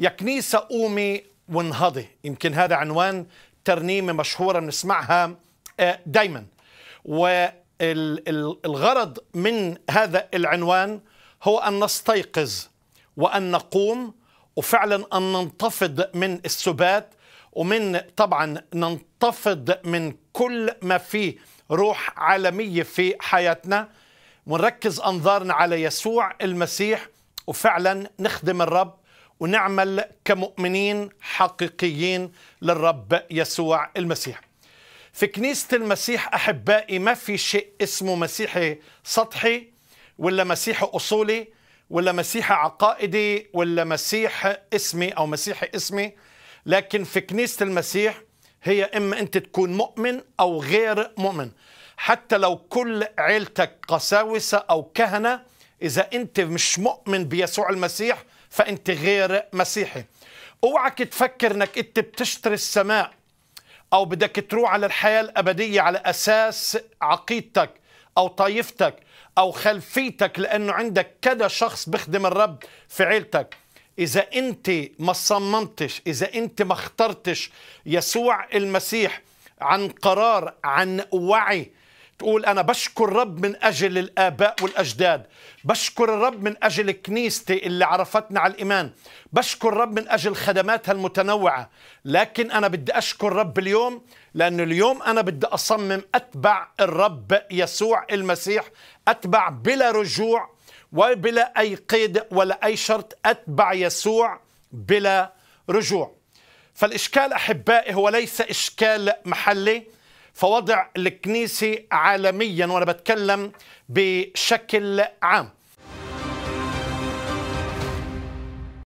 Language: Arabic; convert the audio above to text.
يا كنيسة قومي وانهضي يمكن هذا عنوان ترنيمة مشهورة بنسمعها آه، دايما والغرض من هذا العنوان هو أن نستيقظ وأن نقوم وفعلا أن ننتفض من السبات ومن طبعا ننتفض من كل ما فيه روح عالمية في حياتنا ونركز أنظارنا على يسوع المسيح وفعلا نخدم الرب ونعمل كمؤمنين حقيقيين للرب يسوع المسيح في كنيسة المسيح أحبائي ما في شيء اسمه مسيحي سطحي ولا مسيحي أصولي ولا مسيحي عقائدي ولا مسيح اسمي أو مسيحي اسمي لكن في كنيسة المسيح هي إما أنت تكون مؤمن أو غير مؤمن حتى لو كل عيلتك قساوسة أو كهنة إذا أنت مش مؤمن بيسوع المسيح فأنت غير مسيحي اوعك تفكر انك انت بتشتري السماء او بدك تروح على الحياه الابديه على اساس عقيدتك او طائفتك او خلفيتك لانه عندك كذا شخص بخدم الرب في عيلتك اذا انت ما صممتش اذا انت ما اخترتش يسوع المسيح عن قرار عن وعي تقول أنا بشكر رب من أجل الآباء والأجداد بشكر الرب من أجل كنيستي اللي عرفتنا على الإيمان بشكر رب من أجل خدماتها المتنوعة لكن أنا بدي أشكر رب اليوم لأنه اليوم أنا بدي أصمم أتبع الرب يسوع المسيح أتبع بلا رجوع وبلا أي قيد ولا أي شرط أتبع يسوع بلا رجوع فالإشكال أحبائي هو ليس إشكال محلي فوضع الكنيسة عالميا وأنا بتكلم بشكل عام